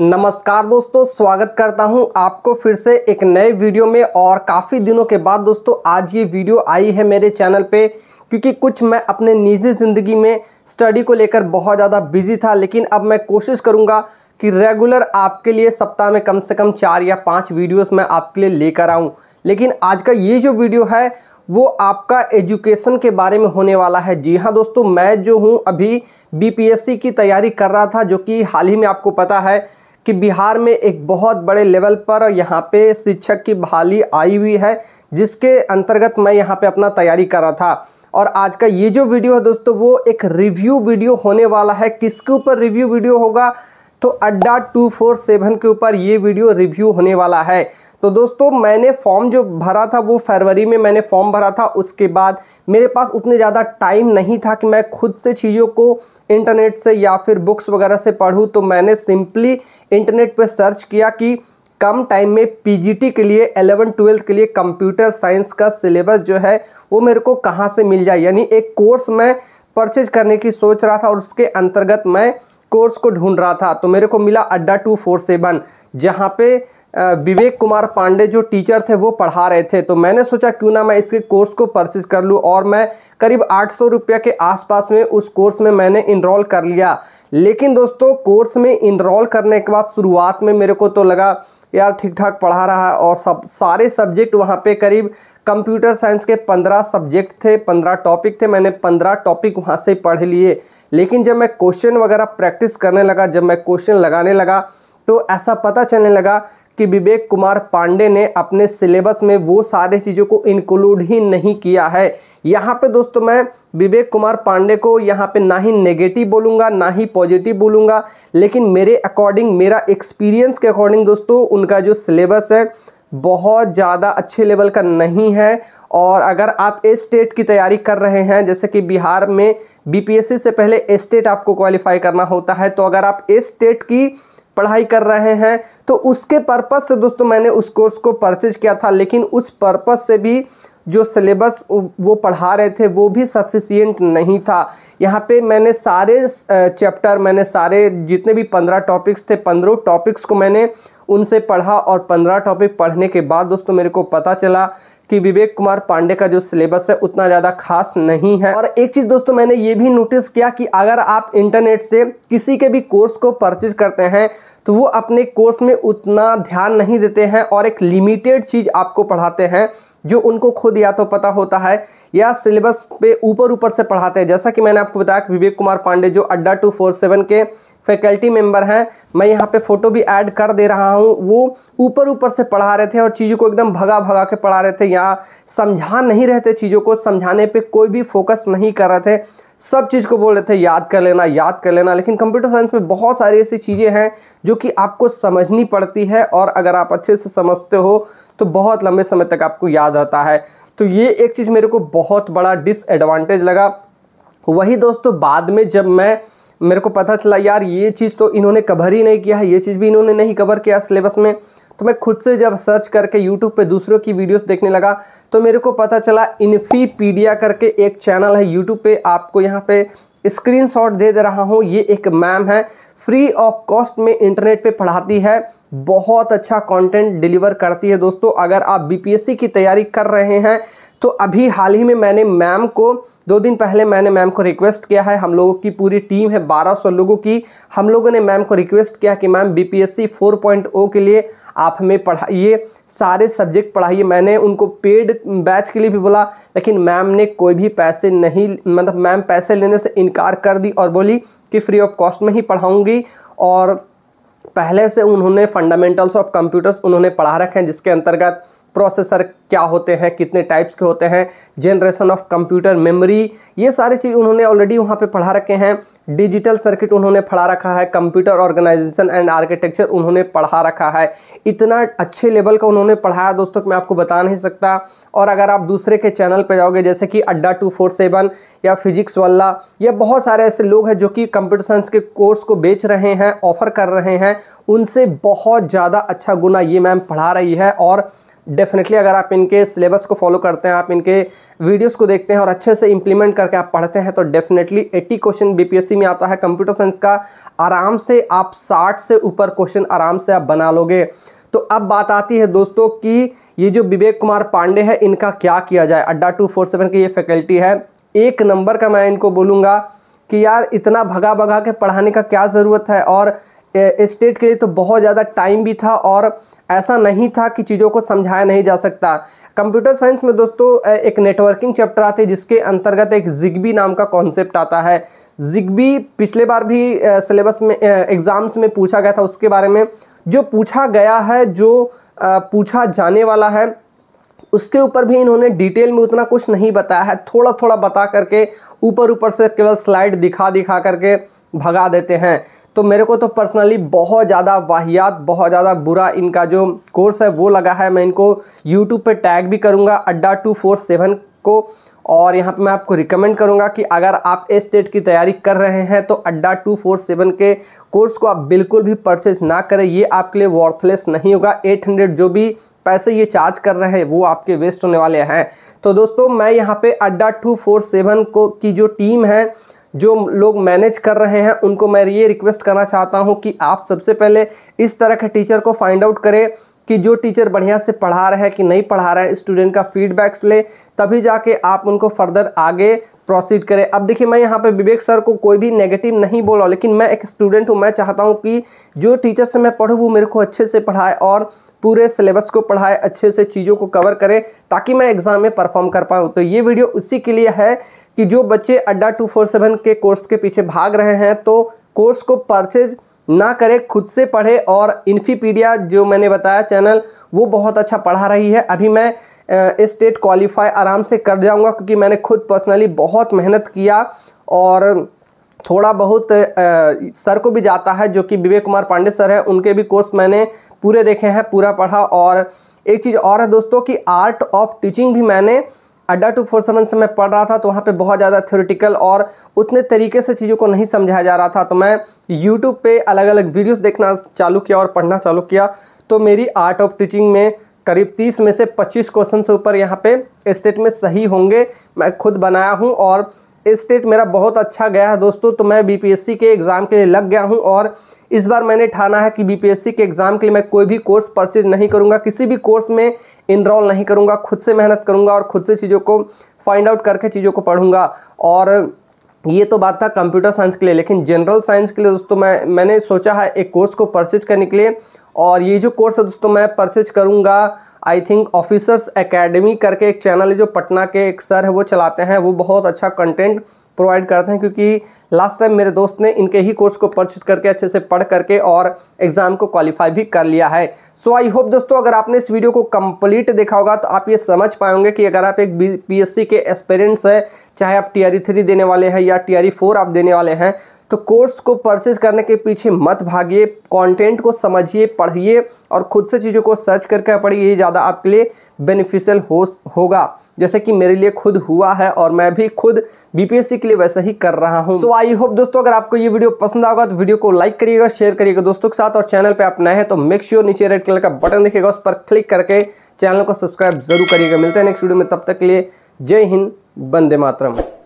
नमस्कार दोस्तों स्वागत करता हूं आपको फिर से एक नए वीडियो में और काफ़ी दिनों के बाद दोस्तों आज ये वीडियो आई है मेरे चैनल पे क्योंकि कुछ मैं अपने निजी ज़िंदगी में स्टडी को लेकर बहुत ज़्यादा बिजी था लेकिन अब मैं कोशिश करूँगा कि रेगुलर आपके लिए सप्ताह में कम से कम चार या पाँच वीडियोज़ मैं आपके लिए लेकर आऊँ लेकिन आज का ये जो वीडियो है वो आपका एजुकेशन के बारे में होने वाला है जी हाँ दोस्तों मैं जो हूँ अभी बी की तैयारी कर रहा था जो कि हाल ही में आपको पता है कि बिहार में एक बहुत बड़े लेवल पर यहाँ पे शिक्षक की बहाली आई हुई है जिसके अंतर्गत मैं यहाँ पे अपना तैयारी कर रहा था और आज का ये जो वीडियो है दोस्तों वो एक रिव्यू वीडियो होने वाला है किसके ऊपर रिव्यू वीडियो होगा तो अड्डा टू फोर सेवन के ऊपर ये वीडियो रिव्यू होने वाला है तो दोस्तों मैंने फॉर्म जो भरा था वो फरवरी में मैंने फॉर्म भरा था उसके बाद मेरे पास उतने ज़्यादा टाइम नहीं था कि मैं खुद से चीज़ों को इंटरनेट से या फिर बुक्स वगैरह से पढ़ूँ तो मैंने सिंपली इंटरनेट पर सर्च किया कि कम टाइम में पीजीटी के लिए एलेवन ट्वेल्थ के लिए कंप्यूटर साइंस का सिलेबस जो है वो मेरे को कहाँ से मिल जाए यानी एक कोर्स मैं परचेज करने की सोच रहा था और उसके अंतर्गत मैं कोर्स को ढूंढ रहा था तो मेरे को मिला अड्डा टू फोर सेवन जहाँ पर विवेक कुमार पांडे जो टीचर थे वो पढ़ा रहे थे तो मैंने सोचा क्यों ना मैं इसके कोर्स को परचेज कर लूँ और मैं करीब आठ सौ रुपये के आसपास में उस कोर्स में मैंने इनरोल कर लिया लेकिन दोस्तों कोर्स में इनरोल करने के बाद शुरुआत में मेरे को तो लगा यार ठीक ठाक पढ़ा रहा है और सब सारे सब्जेक्ट वहाँ पे करीब कंप्यूटर साइंस के पंद्रह सब्जेक्ट थे पंद्रह टॉपिक थे मैंने पंद्रह टॉपिक वहाँ से पढ़ लिए लेकिन जब मैं क्वेश्चन वगैरह प्रैक्टिस करने लगा जब मैं क्वेश्चन लगाने लगा तो ऐसा पता चलने लगा कि विवेक कुमार पांडे ने अपने सिलेबस में वो सारे चीज़ों को इंक्लूड ही नहीं किया है यहाँ पे दोस्तों मैं विवेक कुमार पांडे को यहाँ पे ना ही नेगेटिव बोलूँगा ना ही पॉजिटिव बोलूँगा लेकिन मेरे अकॉर्डिंग मेरा एक्सपीरियंस के अकॉर्डिंग दोस्तों उनका जो सिलेबस है बहुत ज़्यादा अच्छे लेवल का नहीं है और अगर आप स्टेट की तैयारी कर रहे हैं जैसे कि बिहार में बीपीएससी से पहले स्टेट आपको क्वालिफाई करना होता है तो अगर आप स्टेट की पढ़ाई कर रहे हैं तो उसके पर्पज़ से दोस्तों मैंने उस कोर्स को परचेज किया था लेकिन उस पर्पज़ से भी जो सिलेबस वो पढ़ा रहे थे वो भी सफिशियंट नहीं था यहाँ पे मैंने सारे चैप्टर मैंने सारे जितने भी पंद्रह टॉपिक्स थे पंद्रह टॉपिक्स को मैंने उनसे पढ़ा और पंद्रह टॉपिक पढ़ने के बाद दोस्तों मेरे को पता चला कि विवेक कुमार पांडे का जो सिलेबस है उतना ज़्यादा खास नहीं है और एक चीज़ दोस्तों मैंने ये भी नोटिस किया कि अगर आप इंटरनेट से किसी के भी कोर्स को परचेज करते हैं तो वो अपने कोर्स में उतना ध्यान नहीं देते हैं और एक लिमिटेड चीज़ आपको पढ़ाते हैं जो उनको खुद या तो पता होता है या सिलेबस पे ऊपर ऊपर से पढ़ाते हैं जैसा कि मैंने आपको बताया कि विवेक कुमार पांडे जो अड्डा टू फोर सेवन के फैकल्टी मेंबर हैं मैं यहाँ पे फ़ोटो भी ऐड कर दे रहा हूँ वो ऊपर ऊपर से पढ़ा रहे थे और चीज़ों को एकदम भगा भगा के पढ़ा रहे थे या समझा नहीं रहे थे चीज़ों को समझाने पे कोई भी फोकस नहीं कर रहे थे सब चीज़ को बोल रहे थे याद कर लेना याद कर लेना लेकिन कंप्यूटर साइंस में बहुत सारी ऐसी चीज़ें हैं जो कि आपको समझनी पड़ती है और अगर आप अच्छे से समझते हो तो बहुत लंबे समय तक आपको याद रहता है तो ये एक चीज़ मेरे को बहुत बड़ा डिसएडवांटेज लगा वही दोस्तों बाद में जब मैं मेरे को पता चला यार ये चीज़ तो इन्होंने कवर ही नहीं किया है ये चीज़ भी इन्होंने नहीं कवर किया सिलेबस में तो मैं खुद से जब सर्च करके यूट्यूब पे दूसरों की वीडियोस देखने लगा तो मेरे को पता चला इन्फीपीडिया करके एक चैनल है यूट्यूब पे आपको यहाँ पे शॉट दे दे रहा हूँ ये एक मैम है फ्री ऑफ कॉस्ट में इंटरनेट पर पढ़ाती है बहुत अच्छा कॉन्टेंट डिलीवर करती है दोस्तों अगर आप बी की तैयारी कर रहे हैं तो अभी हाल ही में मैंने मैम को दो दिन पहले मैंने मैम को रिक्वेस्ट किया है हम लोगों की पूरी टीम है 1200 लोगों की हम लोगों ने मैम को रिक्वेस्ट किया कि मैम बीपीएससी 4.0 के लिए आप हमें पढ़ाइए सारे सब्जेक्ट पढ़ाइए मैंने उनको पेड बैच के लिए भी बोला लेकिन मैम ने कोई भी पैसे नहीं मतलब मैम पैसे लेने से इनकार कर दी और बोली कि फ्री ऑफ कॉस्ट में ही पढ़ाऊँगी और पहले से उन्होंने फंडामेंटल्स ऑफ कंप्यूटर्स उन्होंने पढ़ा रखे हैं जिसके अंतर्गत प्रोसेसर क्या होते हैं कितने टाइप्स के होते हैं जनरेशन ऑफ कंप्यूटर मेमोरी ये सारी चीज़ उन्होंने ऑलरेडी वहाँ पे पढ़ा रखे हैं डिजिटल सर्किट उन्होंने पढ़ा रखा है कंप्यूटर ऑर्गेनाइजेशन एंड आर्किटेक्चर उन्होंने पढ़ा रखा है इतना अच्छे लेवल का उन्होंने पढ़ाया दोस्तों मैं आपको बता नहीं सकता और अगर आप दूसरे के चैनल पर जाओगे जैसे कि अड्डा टू फोर सेवन या फिजिक्स वाला या बहुत सारे ऐसे लोग हैं जो कि कंप्यूटर साइंस के कोर्स को बेच रहे हैं ऑफ़र कर रहे हैं उनसे बहुत ज़्यादा अच्छा गुना ये मैम पढ़ा रही है और डेफिनेटली अगर आप इनके सिलेबस को फॉलो करते हैं आप इनके वीडियोस को देखते हैं और अच्छे से इंप्लीमेंट करके आप पढ़ते हैं तो डेफिनेटली 80 क्वेश्चन बीपीएससी में आता है कंप्यूटर साइंस का आराम से आप 60 से ऊपर क्वेश्चन आराम से आप बना लोगे तो अब बात आती है दोस्तों की ये जो विवेक कुमार पांडे है इनका क्या किया जाए अड्डा टू फोर सेवन की ये फैकल्टी है एक नंबर का मैं इनको बोलूँगा कि यार इतना भगा भगा के पढ़ाने का क्या ज़रूरत है और स्टेट के लिए तो बहुत ज़्यादा टाइम भी था और ऐसा नहीं था कि चीज़ों को समझाया नहीं जा सकता कंप्यूटर साइंस में दोस्तों एक नेटवर्किंग चैप्टर आते हैं जिसके अंतर्गत एक जिग्बी नाम का कॉन्सेप्ट आता है जिग्बी पिछले बार भी सिलेबस में एग्ज़ाम्स में पूछा गया था उसके बारे में जो पूछा गया है जो पूछा जाने वाला है उसके ऊपर भी इन्होंने डिटेल में उतना कुछ नहीं बताया है थोड़ा थोड़ा बता करके ऊपर ऊपर से केवल स्लाइड दिखा दिखा करके भगा देते हैं तो मेरे को तो पर्सनली बहुत ज़्यादा वाहियात बहुत ज़्यादा बुरा इनका जो कोर्स है वो लगा है मैं इनको यूट्यूब पर टैग भी करूँगा अड्डा टू फोर सेवन को और यहाँ पे मैं आपको रिकमेंड करूँगा कि अगर आप ए स्टेट की तैयारी कर रहे हैं तो अड्डा टू फोर सेवन के कोर्स को आप बिल्कुल भी परचेज ना करें ये आपके लिए वर्थलेस नहीं होगा एट हंड्रेड जो भी पैसे ये चार्ज कर रहे हैं वो आपके वेस्ट होने वाले हैं तो दोस्तों मैं यहाँ पे अड्डा टू फोर सेवन को की जो टीम है जो लोग मैनेज कर रहे हैं उनको मैं ये रिक्वेस्ट करना चाहता हूँ कि आप सबसे पहले इस तरह के टीचर को फाइंड आउट करें कि जो टीचर बढ़िया से पढ़ा रहे हैं कि नहीं पढ़ा रहे हैं स्टूडेंट का फीडबैक्स ले तभी जाके आप उनको फर्दर आगे प्रोसीड करें अब देखिए मैं यहाँ पे विवेक सर को कोई भी नेगेटिव नहीं बोल रहा लेकिन मैं एक स्टूडेंट हूँ मैं चाहता हूँ कि जो टीचर से मैं पढ़ूँ वो मेरे को अच्छे से पढ़ाए और पूरे सिलेबस को पढ़ाए अच्छे से चीज़ों को कवर करें ताकि मैं एग्ज़ाम में परफॉर्म कर पाऊँ तो ये वीडियो उसी के लिए है कि जो बच्चे अड्डा टू फोर सेवन के कोर्स के पीछे भाग रहे हैं तो कोर्स को परचेज ना करें खुद से पढ़े और इन्फीपीडिया जो मैंने बताया चैनल वो बहुत अच्छा पढ़ा रही है अभी मैं स्टेट क्वालिफाई आराम से कर जाऊंगा क्योंकि मैंने खुद पर्सनली बहुत मेहनत किया और थोड़ा बहुत आ, सर को भी जाता है जो कि विवेक कुमार पांडे सर है उनके भी कोर्स मैंने पूरे देखे हैं पूरा पढ़ा और एक चीज़ और है दोस्तों कि आर्ट ऑफ टीचिंग भी मैंने अड्डा टू फोर सेवन से मैं पढ़ रहा था तो वहाँ पे बहुत ज़्यादा थ्योरेटिकल और उतने तरीके से चीज़ों को नहीं समझाया जा रहा था तो मैं यूट्यूब पे अलग अलग वीडियोस देखना चालू किया और पढ़ना चालू किया तो मेरी आर्ट ऑफ टीचिंग में करीब तीस में से पच्चीस क्वेश्चन से ऊपर यहाँ पे स्टेट में सही होंगे मैं खुद बनाया हूँ और स्टेट मेरा बहुत अच्छा गया है दोस्तों तो मैं बी के एग्ज़ाम के लिए लग गया हूँ और इस बार मैंने ठाना है कि बी के एग्ज़ाम के लिए मैं कोई भी कोर्स परचेज नहीं करूँगा किसी भी कोर्स में इनरोल नहीं करूँगा खुद से मेहनत करूँगा और खुद से चीज़ों को फाइंड आउट करके चीज़ों को पढ़ूंगा और ये तो बात था कंप्यूटर साइंस के लिए लेकिन जनरल साइंस के लिए दोस्तों मैं मैंने सोचा है एक कोर्स को परचेज करने के लिए और ये जो कोर्स है दोस्तों मैं परचेज करूँगा आई थिंक ऑफिसर्स एकेडमी करके एक चैनल है जो पटना के एक सर है वो चलाते हैं वो बहुत अच्छा कंटेंट प्रोवाइड करते हैं क्योंकि लास्ट टाइम मेरे दोस्त ने इनके ही कोर्स को परचेज करके अच्छे से पढ़ करके और एग्ज़ाम को क्वालिफाई भी कर लिया है सो आई होप दोस्तों अगर आपने इस वीडियो को कंप्लीट देखा होगा तो आप ये समझ पाएंगे कि अगर आप एक बी के एक्सपेरियंट्स हैं चाहे आप टी आर थ्री देने वाले हैं या टी आर फोर आप देने वाले हैं तो कोर्स को परचेज करने के पीछे मत भागिए कंटेंट को समझिए पढ़िए और ख़ुद से चीज़ों को सर्च करके पढ़िए ये ज़्यादा आपके लिए बेनिफिशियल हो होगा जैसे कि मेरे लिए खुद हुआ है और मैं भी खुद बीपीएससी के लिए वैसा ही कर रहा हूँ सो आई होप दोस्तों अगर आपको ये वीडियो पसंद आएगा तो वीडियो को लाइक करिएगा शेयर करिएगा दोस्तों के साथ और चैनल पर आप नए हैं तो मेक श्योर नीचे रेड कलर का बटन दिखेगा उस पर क्लिक करके चैनल को सब्सक्राइब जरूर करिएगा मिलते हैं नेक्स्ट वीडियो में तब तक के लिए जय हिंद बंदे मातरम